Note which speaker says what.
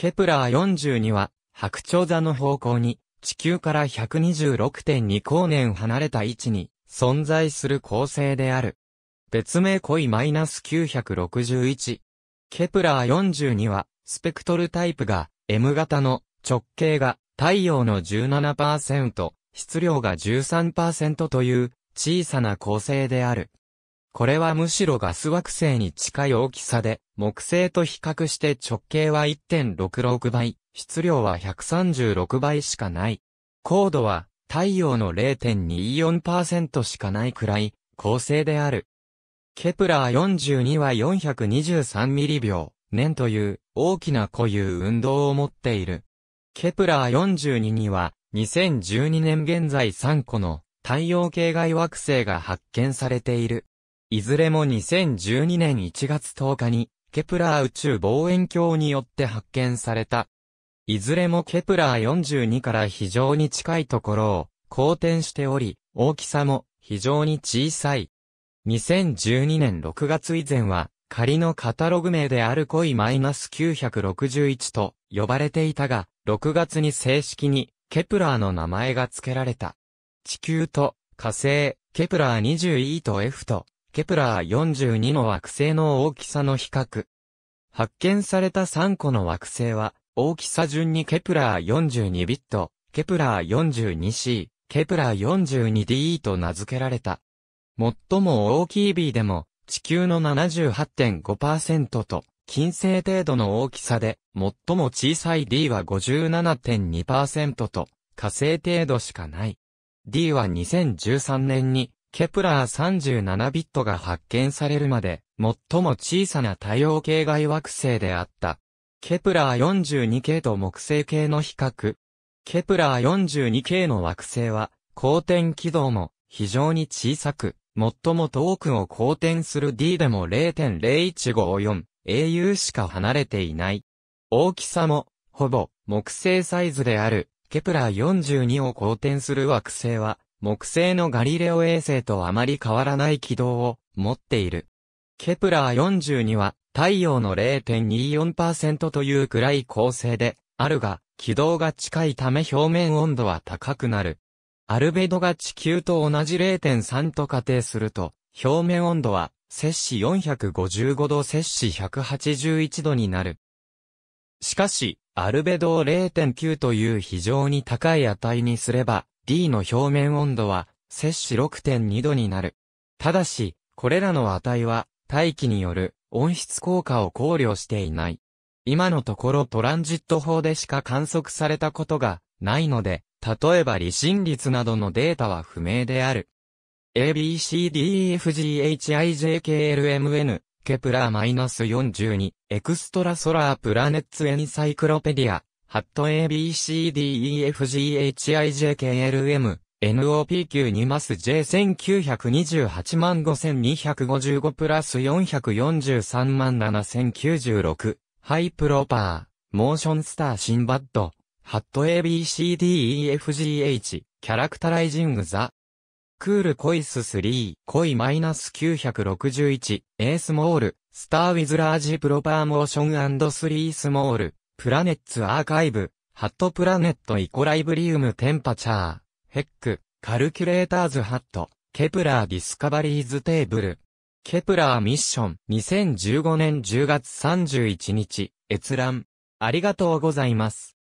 Speaker 1: ケプラー42は、白鳥座の方向に、地球から126.2光年離れた位置に、存在する恒星である。別名マイナス -961。ケプラー42は、スペクトルタイプが、M 型の、直径が、太陽の17%、質量が13%という、小さな恒星である。これはむしろガス惑星に近い大きさで、木星と比較して直径は1.66倍、質量は136倍しかない。高度は太陽の0.24%しかないくらい、恒星である。ケプラー42は423ミリ秒、年という大きな固有運動を持っている。ケプラー42には2012年現在3個の太陽系外惑星が発見されている。いずれも2012年1月10日に、ケプラー宇宙望遠鏡によって発見された。いずれもケプラー42から非常に近いところを、公転しており、大きさも非常に小さい。2012年6月以前は、仮のカタログ名であるコイナス -961 と呼ばれていたが、6月に正式にケプラーの名前が付けられた。地球と火星、ケプラー 20e と F とケプラー42の惑星の大きさの比較。発見された3個の惑星は、大きさ順にケプラー42ビット、ケプラー 42C、ケプラー 42DE と名付けられた。最も大きい B でも、地球の78.5%と、金星程度の大きさで、最も小さい D は57.2%と、火星程度しかない。D は2013年にケプラー37ビットが発見されるまで、最も小さな太陽系外惑星であった。ケプラー42系と木星系の比較。ケプラー42系の惑星は、公転軌道も非常に小さく、最も遠くを公転する D でも0.0154 au しか離れていない。大きさも、ほぼ木星サイズである、ケプラー42を公転する惑星は、木星のガリレオ衛星とあまり変わらない軌道を持っている。ケプラー42は太陽の0.24%というくらい構成であるが、軌道が近いため表面温度は高くなる。アルベドが地球と同じ0.3と仮定すると、表面温度は摂氏455度摂氏181度になる。しかし、アルベドを0.9という非常に高い値にすれば、D の表面温度は摂氏6.2度になる。ただし、これらの値は大気による温室効果を考慮していない。今のところトランジット法でしか観測されたことがないので、例えば離心率などのデータは不明である。ABCDEFGHIJKLMN ケプラー -42 エクストラソラープラネッツエンサイクロペディアハット ABCDEFGHIJKLM NOPQ2 マス J1928 万5255プラス443万7096ハイプロパーモーションスターシンバッドハット ABCDEFGH キャラクタライジングザクールコイス3コイマイナス961エースモールスターウィズラージプロパーモーションスリースモールプラネッツアーカイブ、ハットプラネットイコライブリウムテンパチャー、ヘック、カルキュレーターズハット、ケプラーディスカバリーズテーブル。ケプラーミッション2015年10月31日、閲覧。ありがとうございます。